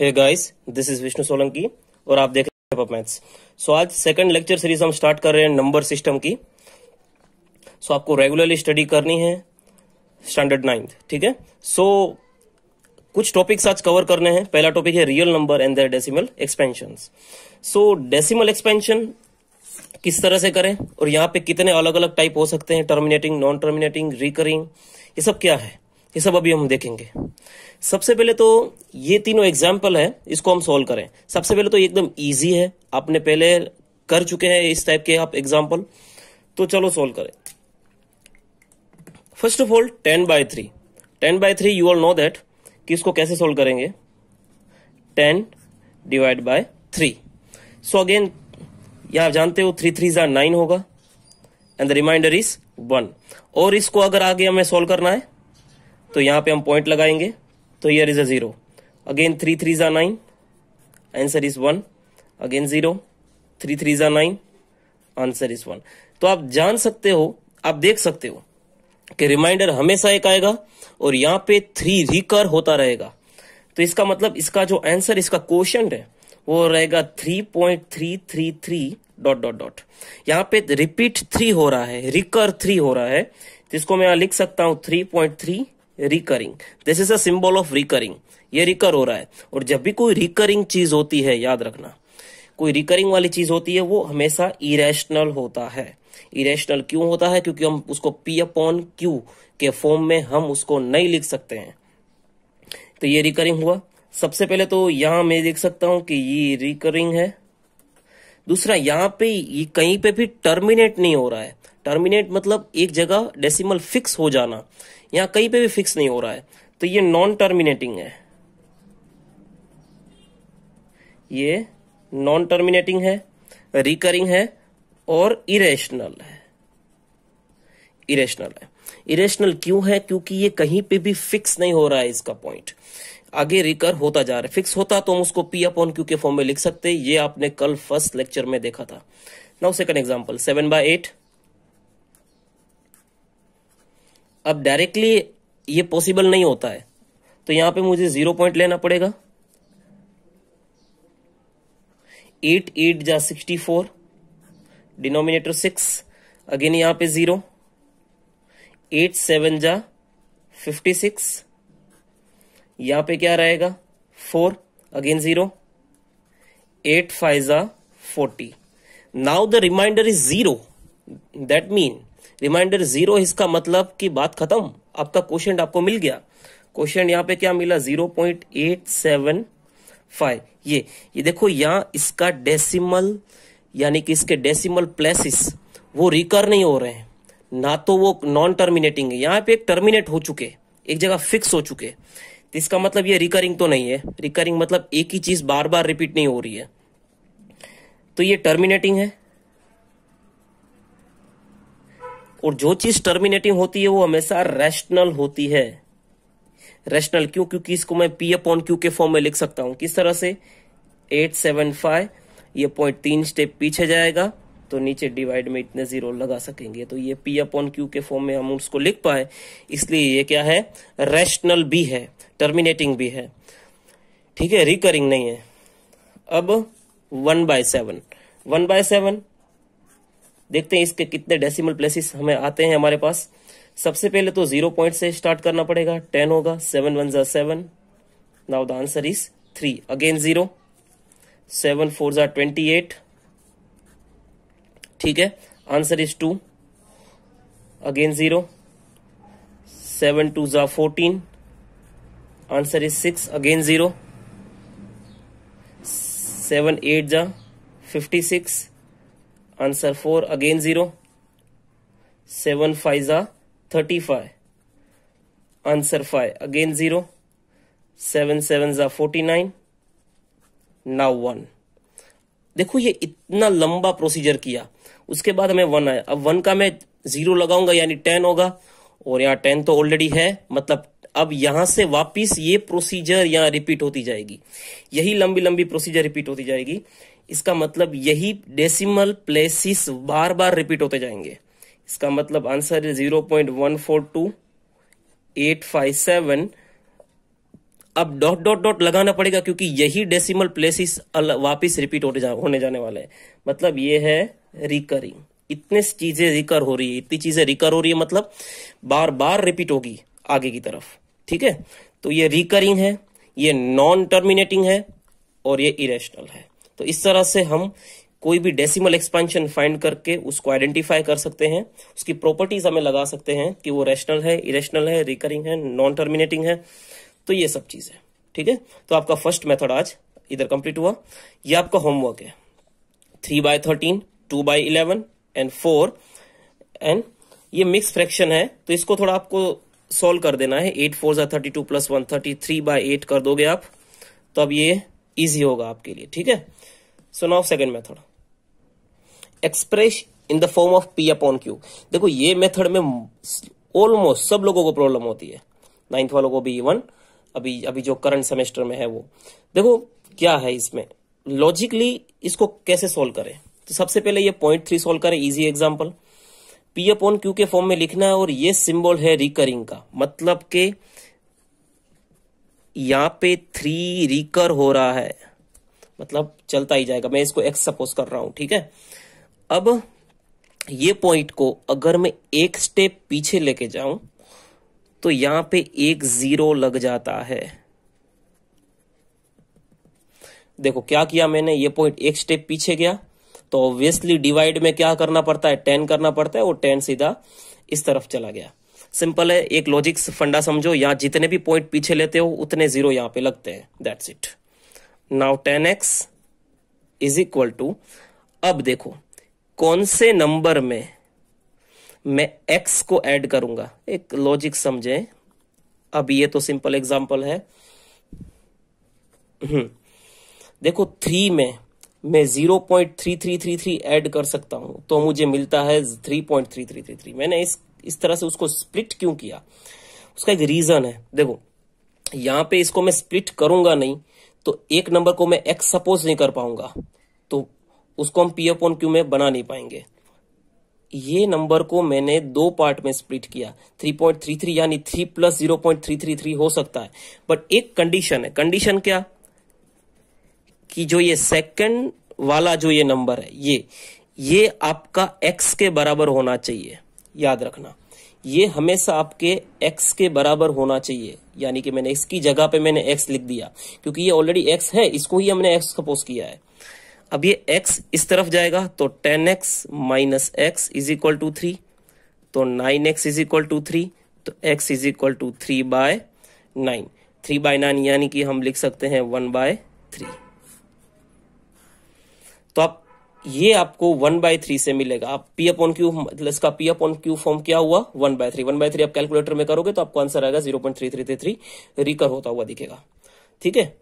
Hey guys this is Vishnu Solanki और आप देख रहे हैं मैथ्स सो आज सेकंड लेक्चर सीरीज हम स्टार्ट कर रहे हैं नंबर सिस्टम की सो so, आपको रेगुलरली स्टडी करनी है स्टैंडर्ड नाइन्थ ठीक है सो कुछ टॉपिक्स आज कवर करने हैं पहला टॉपिक है real number and decimal expansion so decimal expansion किस तरह से करें और यहाँ पे कितने अलग अलग टाइप हो सकते हैं टर्मिनेटिंग नॉन टर्मिनेटिंग रिकरिंग ये सब क्या है ये सब अभी हम देखेंगे सबसे पहले तो ये तीनों एग्जाम्पल है इसको हम सोल्व करें सबसे पहले तो एकदम ईजी है आपने पहले कर चुके हैं इस टाइप के आप एग्जाम्पल तो चलो सोल्व करें first of all ten by three ten by three you all know that कि इसको कैसे सोल्व करेंगे ten divide by three so again यह आप जानते हो थ्री थ्री जार नाइन होगा and the remainder is one और इसको अगर आगे हमें सोल्व करना है तो यहां पे हम पॉइंट लगाएंगे तो here is a zero again three three जा nine answer is one again zero three three जा नाइन आंसर इज वन तो आप जान सकते हो आप देख सकते हो कि रिमाइंडर हमेशा एक आएगा और यहाँ पे थ्री रिकर होता रहेगा तो इसका मतलब इसका जो आंसर इसका क्वेश्चन है वो रहेगा three point three three three dot dot dot यहाँ पे रिपीट थ्री हो रहा है रिकर थ्री हो रहा है तो इसको मैं यहां लिख सकता हूं three point three recurring this is a symbol of recurring ये रिकर हो रहा है और जब भी कोई रिकरिंग चीज होती है याद रखना कोई रिकरिंग वाली चीज होती है वो हमेशा इरेशनल होता है इरेशनल क्यों होता है क्योंकि हम उसको पी अपॉन क्यू के फॉर्म में हम उसको नहीं लिख सकते हैं तो ये रिकरिंग हुआ सबसे पहले तो यहां मैं देख सकता हूं कि ये रिकरिंग है दूसरा यहां पे ये कहीं पे भी टर्मिनेट नहीं हो रहा है टर्मिनेट मतलब एक जगह डेसिमल फिक्स हो जाना यहां कहीं पे भी फिक्स नहीं हो रहा है तो ये नॉन टर्मिनेटिंग है ये नॉन टर्मिनेटिंग है रिकरिंग है और इरेशनल है इरेशनल है इरेशनल क्यों है क्योंकि ये कहीं पे भी फिक्स नहीं हो रहा है इसका पॉइंट आगे रिकर होता जा रहा है फिक्स होता तो हम उसको पी अपॉन क्यू के फॉर्म में लिख सकते ये आपने कल फर्स्ट लेक्चर में देखा था now second example seven by eight अब डायरेक्टली ये पॉसिबल नहीं होता है तो यहां पे मुझे जीरो पॉइंट लेना पड़ेगा एट एट जा sixty four denominator six again यहां पे जीरो एट सेवन जा फिफ्टी सिक्स यहां पे क्या रहेगा four again zero eight five जा forty now the remainder is zero that mean remainder zero इसका मतलब कि बात खत्म आपका क्वेश्चन आपको मिल गया क्वेश्चन यहाँ पे क्या मिला zero point eight seven five ये ये देखो यहाँ इसका डेसिमल यानी कि इसके डेसिमल प्लेसिस वो रिकर नहीं हो रहे हैं ना तो वो नॉन टर्मिनेटिंग है यहाँ पे एक टर्मिनेट हो चुके एक जगह फिक्स हो चुके तो इसका मतलब ये रिकरिंग तो नहीं है रिकरिंग मतलब एक ही चीज बार बार रिपीट नहीं हो रही है तो ये टर्मिनेटिंग है और जो चीज टर्मिनेटिंग होती है वो हमेशा रेशनल होती है रेशनल क्यों क्योंकि इसको मैं पी अपॉन क्यू के फॉर्म में लिख सकता हूं किस तरह से एट सेवन फाइव ये पॉइंट तीन स्टेप पीछे जाएगा तो नीचे डिवाइड में इतने जीरो लगा सकेंगे तो ये पी अपॉन क्यू के फॉर्म में हम उसको लिख पाए इसलिए ये क्या है रेशनल भी है टर्मिनेटिंग भी है ठीक है रिकरिंग नहीं है अब one by seven one by seven देखते हैं इसके कितने डेसिमल प्लेसेस हमें आते हैं हमारे पास सबसे पहले तो जीरो पॉइंट से स्टार्ट करना पड़ेगा टेन होगा सेवन वन जार seven now the answer is three again zero seven four जार ट्वेंटी एट ठीक है answer is two again zero seven two जार fourteen answer is six again zero seven eight जा fifty six answer four again zero seven जा thirty five answer five again zero seven seven जा forty nine now one देखो ये इतना लंबा procedure किया उसके बाद हमें वन आया अब वन का मैं जीरो लगाऊंगा यानी टेन होगा और यहाँ टेन तो ऑलरेडी है मतलब अब यहां से वापिस ये प्रोसीजर यहाँ रिपीट होती जाएगी यही लंबी लंबी प्रोसीजर रिपीट होती जाएगी इसका मतलब यही डेसिमल प्लेसिस बार बार रिपीट होते जाएंगे इसका मतलब आंसर है zero point one four two eight five seven अब डॉट डॉट डॉट लगाना पड़ेगा क्योंकि यही डेसिमल प्लेसिस वापिस रिपीट होने जा, होने जाने वाले है मतलब ये है रिकरिंग इतने चीजें रिकर हो रही है इतनी चीजें रिकर हो रही है मतलब बार बार रिपीट होगी आगे की तरफ ठीक है तो ये रिकरिंग है ये नॉन टर्मिनेटिंग है और ये इरेशनल है तो इस तरह से हम कोई भी डेसिमल एक्सपेंशन फाइंड करके उसको आइडेंटिफाई कर सकते हैं उसकी प्रॉपर्टीज हमें लगा सकते हैं कि वो रेशनल है इरेशनल है रिकरिंग है नॉन टर्मिनेटिंग है तो ये सब चीज है ठीक है तो आपका फर्स्ट मेथड आज इधर कंप्लीट हुआ ये आपका होमवर्क है three by thirteen two by eleven and four and ये मिक्स फ्रैक्शन है तो इसको थोड़ा आपको सोल्व कर देना है eight four thirty two plus one thirty three by eight कर दोगे आप तो अब ये इजी होगा आपके लिए ठीक है so now method express in the form of P upon Q देखो ये मेथड में ऑलमोस्ट सब लोगों को प्रॉब्लम होती है नाइन्थ वालों को भी इवन अभी अभी जो करंट सेमेस्टर में है वो देखो क्या है इसमें लॉजिकली इसको कैसे सोल्व करें तो सबसे पहले ये पॉइंट थ्री सोल्व करें easy example P upon Q के फॉर्म में लिखना है और ये सिंबल है रिकरिंग का मतलब के यहां पे थ्री रिकर हो रहा है मतलब चलता ही जाएगा मैं इसको एक्स सपोज कर रहा हूं ठीक है अब ये पॉइंट को अगर मैं एक स्टेप पीछे लेके जाऊं तो यहां पे एक जीरो लग जाता है देखो क्या किया मैंने ये पॉइंट एक स्टेप पीछे गया तो ऑब्वियसली डिवाइड में क्या करना पड़ता है टेन करना पड़ता है और टेन सीधा इस तरफ चला गया सिंपल है एक लॉजिक फंडा समझो यहां जितने भी पॉइंट पीछे लेते हो उतने जीरो यहां पे लगते हैं that's it now ten X is equal to अब देखो कौन से नंबर में मैं एक्स को ऐड करूंगा एक लॉजिक समझे अब ये तो सिंपल एग्जांपल है हम्म। देखो थ्री में मैं zero point three three three three add कर सकता हूं तो मुझे मिलता है three point three three three three मैंने इस इस तरह से उसको स्प्लिट क्यों किया उसका एक रीजन है देखो यहां पे इसको मैं स्प्लिट करूंगा नहीं तो एक नंबर को मैं एक्स सपोज नहीं कर पाऊंगा तो उसको हम पी अपॉन क्यू में बना नहीं पाएंगे ये नंबर को मैंने दो पार्ट में स्प्लिट किया 3.33 यानी 3 प्लस 0.333 हो सकता है बट एक कंडीशन है कंडीशन क्या कि जो ये सेकंड वाला जो ये नंबर है ये ये आपका एक्स के बराबर होना चाहिए याद रखना ये हमेशा आपके एक्स के बराबर होना चाहिए यानी कि मैंने इसकी जगह पे मैंने एक्स लिख दिया क्योंकि ये ऑलरेडी एक्स है इसको ही हमने एक्स पोस्ट किया है अब ये एक्स इस तरफ जाएगा तो ten X minus X is equal to three तो nine X is equal to three तो X is equal to three by nine three by nine यानी कि हम लिख सकते हैं वन बाय थ्री तो आप ये आपको वन बाय थ्री से मिलेगा आप पी अपॉन क्यू मतलब इसका पी अपॉन क्यू फॉर्म क्या हुआ one by three one by three आप कैलकुलेटर में करोगे तो आपको आंसर आएगा zero point three three three three recur होता हुआ दिखेगा ठीक है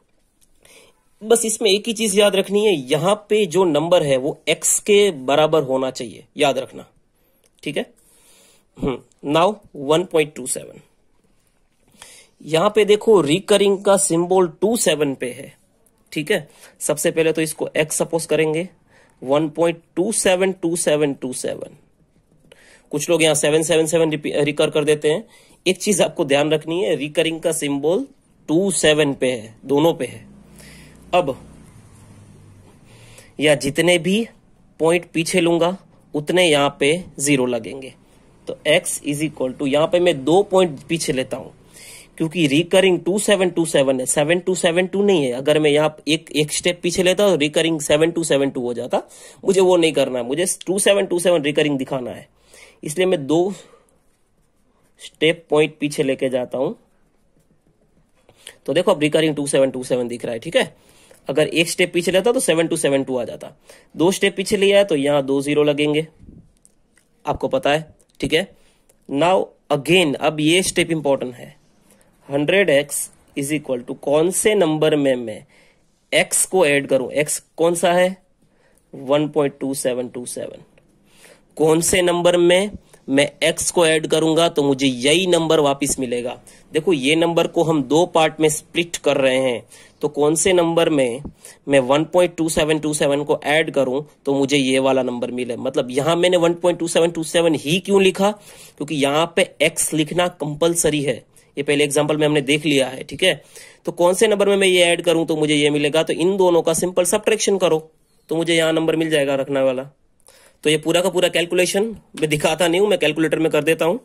बस इसमें एक ही चीज याद रखनी है यहां पे जो नंबर है वो एक्स के बराबर होना चाहिए याद रखना ठीक है now one point two seven यहां पर देखो रिकरिंग का सिंबल टू सेवन पे है ठीक है सबसे पहले तो इसको एक्स सपोज करेंगे 1.272727 कुछ लोग यहाँ 777 रिकर कर देते हैं एक चीज आपको ध्यान रखनी है रिकरिंग का सिंबल टू सेवन पे है दोनों पे है अब या जितने भी पॉइंट पीछे लूंगा उतने यहां पे जीरो लगेंगे तो x इज इक्वल टू यहां पे मैं दो पॉइंट पीछे लेता हूं क्योंकि recurring two seven two seven है सेवन टू सेवन टू नहीं है अगर मैं यहाँ एक एक स्टेप पीछे लेता तो recurring seven two seven two हो जाता मुझे वो नहीं करना है मुझे two seven two seven recurring दिखाना है इसलिए मैं दो स्टेप पॉइंट पीछे लेके जाता हूं तो देखो अब recurring two seven two seven दिख रहा है ठीक है अगर एक स्टेप पीछे लेता तो सेवन टू सेवन टू आ जाता दो स्टेप पीछे लिया तो यहां दो जीरो लगेंगे आपको पता है ठीक है नाउ अगेन अब ये स्टेप इंपॉर्टेंट है hundred X is equal to कौन से नंबर में मैं एक्स को ऐड करूं एक्स कौन सा है 1.2727 कौन से नंबर में मैं x को ऐड करूंगा तो मुझे यही नंबर वापस मिलेगा देखो ये नंबर को हम दो पार्ट में स्प्लिट कर रहे हैं तो कौन से नंबर में मैं 1.2727 को ऐड करूं तो मुझे ये वाला नंबर मिले मतलब यहां मैंने 1.2727 ही क्यों लिखा क्योंकि यहां पे x लिखना कंपलसरी है ये पहले एग्जाम्पल में हमने देख लिया है ठीक है तो कौन से नंबर में मैं ये ऐड करूं तो मुझे ये मिलेगा तो इन दोनों का सिंपल सब्ट्रैक्शन करो तो मुझे यहाँ नंबर मिल जाएगा रखने वाला तो ये पूरा का पूरा कैलकुलेशन मैं दिखाता नहीं हूं मैं कैलकुलेटर में कर देता हूं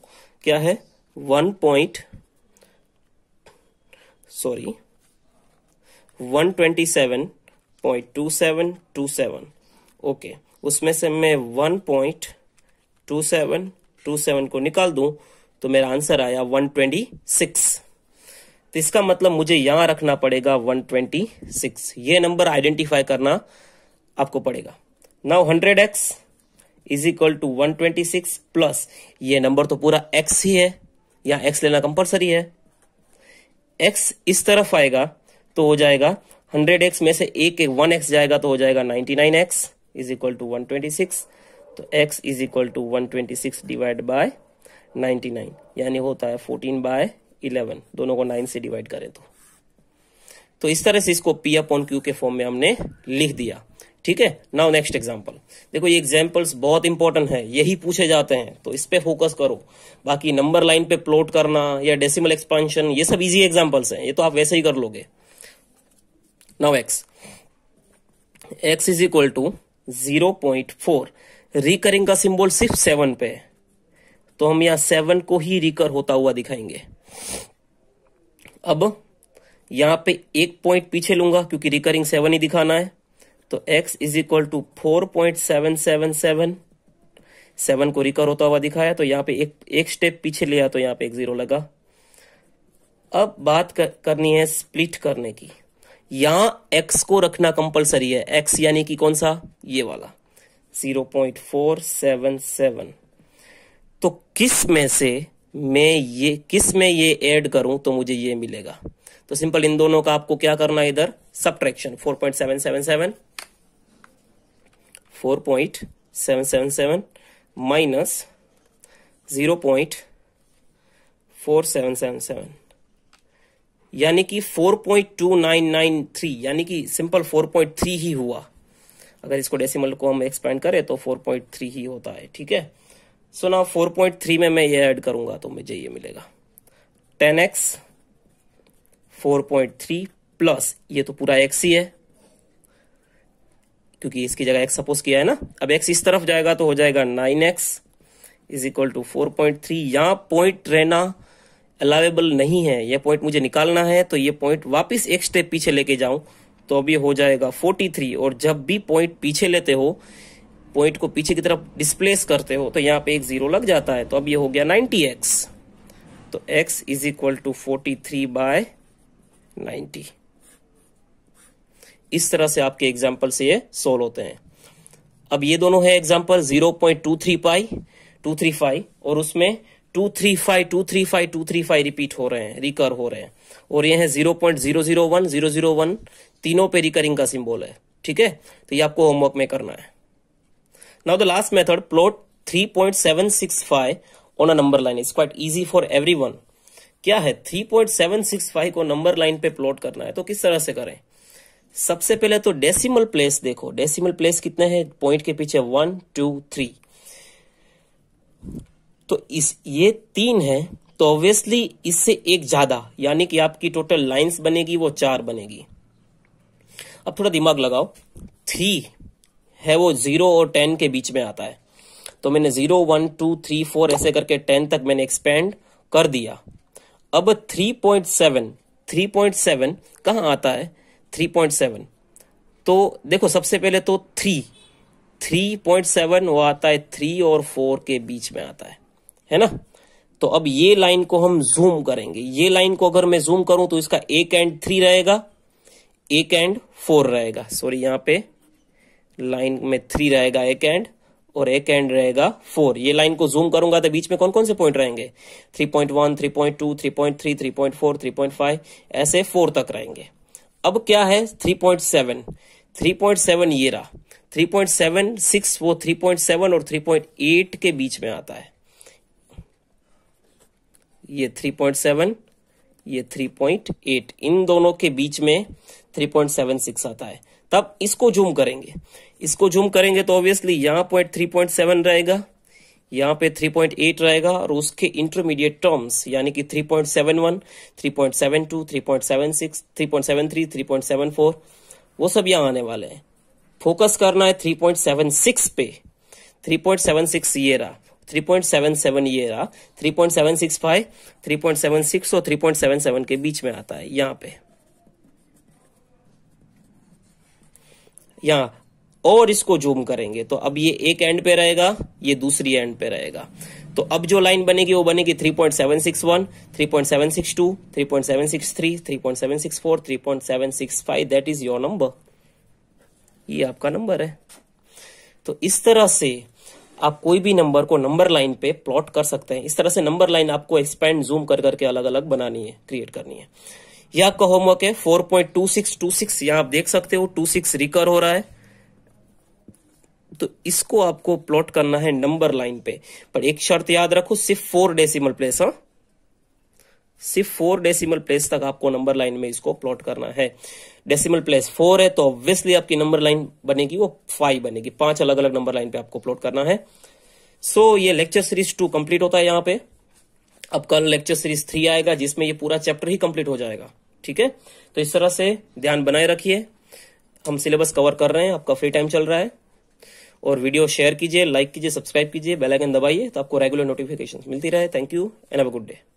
क्या है one point sorry one twenty seven point two seven two seven okay उसमें से मैं one point two seven two seven को निकाल दूं तो मेरा आंसर आया 126 तो इसका मतलब मुझे यहां रखना पड़ेगा 126 ये नंबर आइडेंटिफाई करना आपको पड़ेगा now 100x X is equal to one plus ये नंबर तो पूरा x ही है या x लेना कंपलसरी है x इस तरफ आएगा तो हो जाएगा 100x में से एक एक एक्स जाएगा तो हो जाएगा 99x इज इक्वल टू 126 तो x is equal to 126 divide by 99 यानी होता है 14 बाय 11 दोनों को 9 से डिवाइड करें तो तो इस तरह से इसको पी अपॉन क्यू के फॉर्म में हमने लिख दिया ठीक है नाउ नेक्स्ट एग्जाम्पल देखो ये एग्जाम्पल्स बहुत इंपॉर्टेंट है यही पूछे जाते हैं तो इस पे फोकस करो बाकी नंबर लाइन पे प्लॉट करना या डेसिमल एक्सपांशन ये सब इजी एग्जाम्पल्स हैं ये तो आप वैसे ही कर लोगे now X X is equal to zero point four recurring का सिंबल सिर्फ सेवन पे है तो हम यहां सेवन को ही रिकर होता हुआ दिखाएंगे अब यहां पे एक पॉइंट पीछे लूंगा क्योंकि रिकरिंग सेवन ही दिखाना है तो x is equal to four point seven seven seven seven को रिकर होता हुआ दिखाया तो यहां पे एक एक स्टेप पीछे लिया तो यहां पे एक जीरो लगा अब बात कर, करनी है स्प्लिट करने की यहां x को रखना कंपलसरी है x यानी कि कौन सा ये वाला zero point four seven seven तो किस में से मैं ये किस में ये ऐड करूं तो मुझे ये मिलेगा तो सिंपल इन दोनों का आपको क्या करना है इधर सब्ट्रैक्शन 4.777 4.777 माइनस 0.4777 यानी कि 4.2993 यानी कि सिंपल 4.3 ही हुआ अगर इसको डेसिमल को हम एक्सपेंड करें तो 4.3 ही होता है ठीक है सो ना फोर पॉइंट थ्री में मैं ये ऐड करूंगा तो मुझे ये मिलेगा ten X four point three plus ये तो पूरा एक्स ही है क्योंकि इसकी जगह एक्स सपोज किया है ना अब एक्स इस तरफ जाएगा तो हो जाएगा nine X is equal to four point three यहां पॉइंट रहना अलावेबल नहीं है यह पॉइंट मुझे निकालना है तो ये पॉइंट वापस एक स्टेप पीछे लेके जाऊं तो अब ये हो जाएगा फोर्टी थ्री और जब भी पॉइंट पीछे लेते हो पॉइंट को पीछे की तरफ डिस्प्लेस करते हो तो यहाँ पे एक जीरो लग जाता है तो अब ये हो गया नाइनटी एक्स तो x is equal to forty three by ninety इस तरह से आपके एग्जाम्पल से ये सोल्व होते हैं अब ये दोनों है example zero point two three five two three five और उसमें two three five two three five two three five repeat हो रहे हैं रिकर हो रहे हैं और ये है zero point zero zero one zero zero one तीनों पे रिकरिंग का सिंबल है ठीक है तो ये आपको होमवर्क में करना है Now the last method, plot 3.765 on a number line is quite easy for everyone. क्या है 3.765 को नंबर लाइन पे प्लॉट करना है तो किस तरह से करें सबसे पहले तो डेसिमल प्लेस देखो डेसिमल प्लेस कितने हैं पॉइंट के पीछे वन टू थ्री तो इस ये तीन है तो ऑब्वियसली इससे एक ज्यादा यानी कि आपकी टोटल लाइंस बनेगी वो चार बनेगी अब थोड़ा दिमाग लगाओ थ्री है वो जीरो और टेन के बीच में आता है तो मैंने zero one two three four ऐसे करके टेन तक मैंने एक्सपेंड कर दिया अब three point seven three point seven कहाँ आता है थ्री पॉइंट सेवन तो देखो सबसे पहले तो थ्री थ्री पॉइंट सेवन वो आता है थ्री और फोर के बीच में आता है है ना तो अब ये लाइन को हम जूम करेंगे ये लाइन को अगर मैं जूम करूं तो इसका एक एंड थ्री रहेगा एक एंड फोर रहेगा सॉरी यहां पे लाइन में थ्री रहेगा एक एंड और एक एंड रहेगा फोर ये लाइन को जूम करूंगा तो बीच में कौन कौन से पॉइंट रहेंगे three point one three point two three point three three point four three point five ऐसे फोर तक रहेंगे अब क्या है three point seven three point seven ये रहा थ्री पॉइंट सेवन सिक्स वो थ्री पॉइंट सेवन और थ्री पॉइंट एट के बीच में आता है ये थ्री पॉइंट सेवन ये थ्री पॉइंट एट इन दोनों के बीच में थ्री पॉइंट सेवन सिक्स आता है तब इसको जूम करेंगे इसको जूम करेंगे तो ऑब्वियसली यहां पॉइंट थ्री पॉइंट सेवन रहेगा यहां पे थ्री पॉइंट एट रहेगा और उसके इंटरमीडिएट टर्म्स यानी कि three point seven one three point seven two three point seven six three point seven three three point seven four वो सब यहां आने वाले हैं फोकस करना है थ्री पॉइंट सेवन सिक्स पे थ्री पॉइंट सेवन सिक्स ये रहा थ्री पॉइंट सेवन सेवन ये रहा three three point point seven six five seven six और थ्री पॉइंट सेवन सेवन के बीच में आता है यहां पे यहाँ और इसको जूम करेंगे तो अब ये एक एंड पे रहेगा ये दूसरी एंड पे रहेगा तो अब जो लाइन बनेगी वो बनेगी 3.761, 3.762, 3.763, 3.764, 3.765 दैट इज योर नंबर ये आपका नंबर है तो इस तरह से आप कोई भी नंबर को नंबर लाइन पे प्लॉट कर सकते हैं इस तरह से नंबर लाइन आपको एक्सपैंड जूम कर करके अलग अलग बनानी है क्रिएट करनी है यह आपका होमवर्क है 4.2626 यहां आप देख सकते हो 26 रिकर हो रहा है तो इसको आपको प्लॉट करना है नंबर लाइन पे पर एक शर्त याद रखो सिर्फ फोर डेसिमल प्लेस हा सिर्फ फोर डेसिमल प्लेस तक आपको नंबर लाइन में इसको प्लॉट करना है डेसिमल प्लेस फोर है तो ऑब्वियसली आपकी नंबर लाइन बनेगी वो फाइव बनेगी पांच अलग अलग नंबर लाइन पे आपको प्लॉट करना है सो so, ये लेक्चर सीरीज टू कंप्लीट होता है यहाँ पे अब कल लेक्चर सीरीज थ्री आएगा जिसमें ये पूरा चैप्टर ही कंप्लीट हो जाएगा ठीक है तो इस तरह से ध्यान बनाए रखिए हम सिलेबस कवर कर रहे हैं आपका फ्री टाइम चल रहा है और वीडियो शेयर कीजिए लाइक कीजिए सब्सक्राइब कीजिए बेल आइकन दबाइए तो आपको रेगुलर नोटिफिकेशन मिलती रहे thank you and have a good day